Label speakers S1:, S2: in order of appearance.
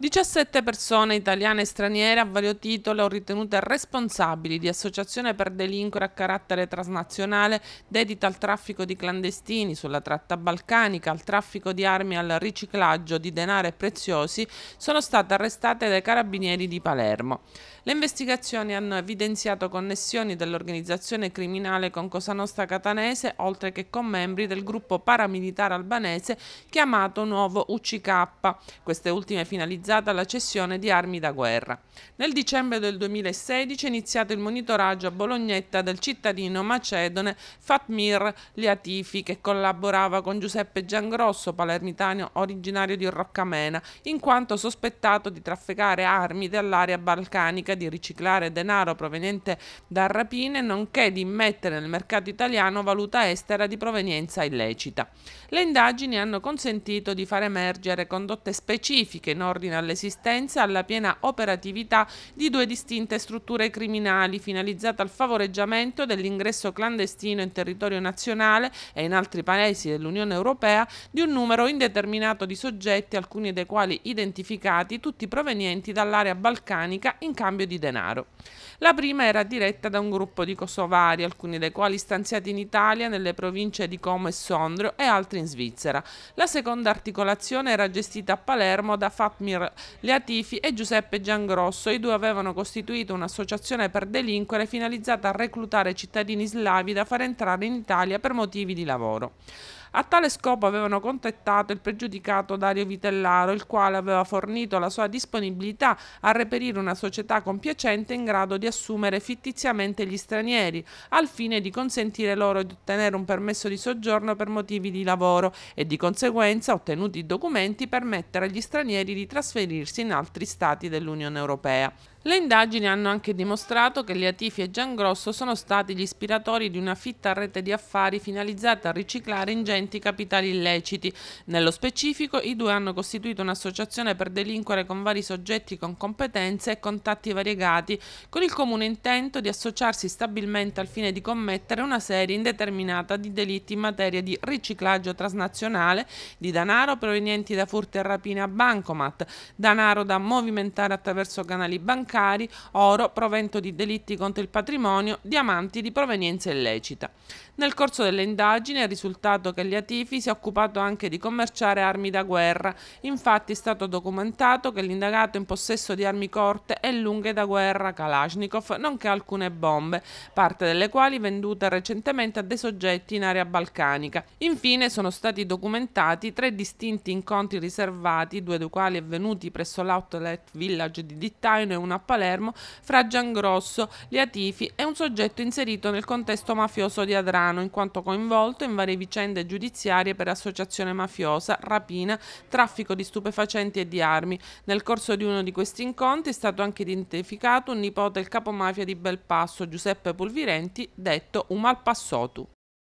S1: 17 persone italiane e straniere a vario titolo ritenute responsabili di associazione per delinquere a carattere transnazionale dedita al traffico di clandestini, sulla tratta balcanica, al traffico di armi e al riciclaggio di denaro preziosi sono state arrestate dai carabinieri di Palermo. Le investigazioni hanno evidenziato connessioni dell'organizzazione criminale con Cosa Nostra Catanese, oltre che con membri del gruppo paramilitare albanese chiamato Nuovo UCK. Queste ultime finalizzate finalizzata alla cessione di armi da guerra. Nel dicembre del 2016 è iniziato il monitoraggio a Bolognetta del cittadino macedone Fatmir Liatifi che collaborava con Giuseppe Giangrosso, palermitano originario di Roccamena, in quanto sospettato di trafficare armi dall'area balcanica, di riciclare denaro proveniente da rapine, nonché di immettere nel mercato italiano valuta estera di provenienza illecita. Le indagini hanno consentito di far emergere condotte specifiche in ordine all'esistenza e alla piena operatività di due distinte strutture criminali finalizzate al favoreggiamento dell'ingresso clandestino in territorio nazionale e in altri paesi dell'Unione Europea di un numero indeterminato di soggetti, alcuni dei quali identificati, tutti provenienti dall'area balcanica in cambio di denaro. La prima era diretta da un gruppo di kosovari, alcuni dei quali stanziati in Italia nelle province di Como e Sondrio e altri in Svizzera. La seconda articolazione era gestita a Palermo da Fatmir Leatifi e Giuseppe Giangrosso. I due avevano costituito un'associazione per delinquere finalizzata a reclutare cittadini slavi da far entrare in Italia per motivi di lavoro. A tale scopo avevano contattato il pregiudicato Dario Vitellaro, il quale aveva fornito la sua disponibilità a reperire una società compiacente in grado di assumere fittiziamente gli stranieri, al fine di consentire loro di ottenere un permesso di soggiorno per motivi di lavoro e di conseguenza, ottenuti i documenti, permettere agli stranieri di trasferirsi in altri stati dell'Unione Europea. Le indagini hanno anche dimostrato che Liatifi e Giangrosso sono stati gli ispiratori di una fitta rete di affari finalizzata a riciclare ingenti capitali illeciti. Nello specifico, i due hanno costituito un'associazione per delinquere con vari soggetti con competenze e contatti variegati, con il comune intento di associarsi stabilmente al fine di commettere una serie indeterminata di delitti in materia di riciclaggio transnazionale di danaro provenienti da furti e rapine a bancomat, danaro da movimentare attraverso canali bancari bancari, oro, provento di delitti contro il patrimonio, diamanti di provenienza illecita. Nel corso delle indagini è risultato che Liatifi si è occupato anche di commerciare armi da guerra. Infatti è stato documentato che l'indagato è in possesso di armi corte e lunghe da guerra, Kalashnikov, nonché alcune bombe, parte delle quali vendute recentemente a dei soggetti in area balcanica. Infine sono stati documentati tre distinti incontri riservati, due dei quali avvenuti presso l'outlet village di Dittaino e una Palermo fra Giangrosso, Liatifi e un soggetto inserito nel contesto mafioso di Adrano, in quanto coinvolto in varie vicende giudiziarie per associazione mafiosa, rapina, traffico di stupefacenti e di armi. Nel corso di uno di questi incontri è stato anche identificato un nipote del capomafia di Belpasso, Giuseppe Pulvirenti, detto Umalpassotu.